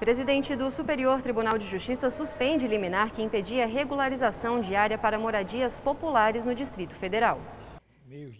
Presidente do Superior Tribunal de Justiça suspende liminar que impedia regularização de área para moradias populares no Distrito Federal.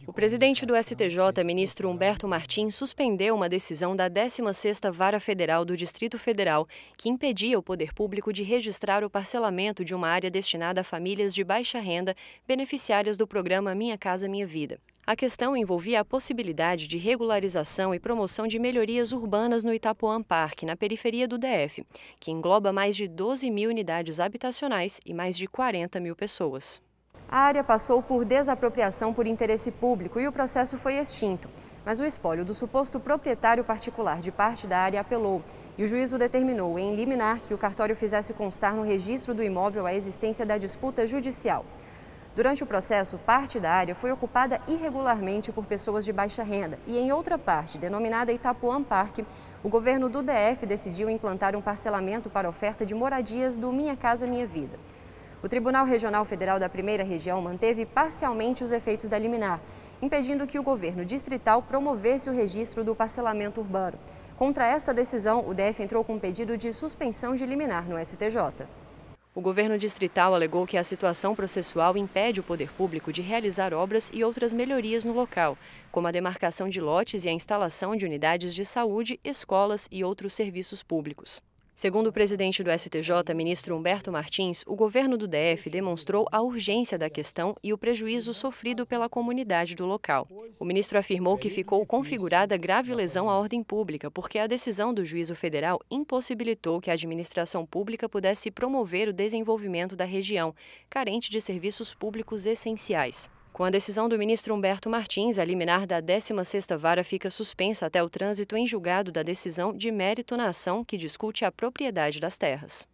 O presidente do STJ, ministro Humberto Martins, suspendeu uma decisão da 16ª Vara Federal do Distrito Federal que impedia o poder público de registrar o parcelamento de uma área destinada a famílias de baixa renda beneficiárias do programa Minha Casa Minha Vida. A questão envolvia a possibilidade de regularização e promoção de melhorias urbanas no Itapuã Parque, na periferia do DF, que engloba mais de 12 mil unidades habitacionais e mais de 40 mil pessoas. A área passou por desapropriação por interesse público e o processo foi extinto. Mas o espólio do suposto proprietário particular de parte da área apelou e o juízo determinou em liminar que o cartório fizesse constar no registro do imóvel a existência da disputa judicial. Durante o processo, parte da área foi ocupada irregularmente por pessoas de baixa renda e em outra parte, denominada Itapuã Parque, o governo do DF decidiu implantar um parcelamento para oferta de moradias do Minha Casa Minha Vida. O Tribunal Regional Federal da Primeira Região manteve parcialmente os efeitos da liminar, impedindo que o governo distrital promovesse o registro do parcelamento urbano. Contra esta decisão, o DF entrou com um pedido de suspensão de liminar no STJ. O governo distrital alegou que a situação processual impede o poder público de realizar obras e outras melhorias no local, como a demarcação de lotes e a instalação de unidades de saúde, escolas e outros serviços públicos. Segundo o presidente do STJ, ministro Humberto Martins, o governo do DF demonstrou a urgência da questão e o prejuízo sofrido pela comunidade do local. O ministro afirmou que ficou configurada grave lesão à ordem pública, porque a decisão do juízo federal impossibilitou que a administração pública pudesse promover o desenvolvimento da região, carente de serviços públicos essenciais. Com a decisão do ministro Humberto Martins, a liminar da 16ª Vara fica suspensa até o trânsito em julgado da decisão de mérito na ação que discute a propriedade das terras.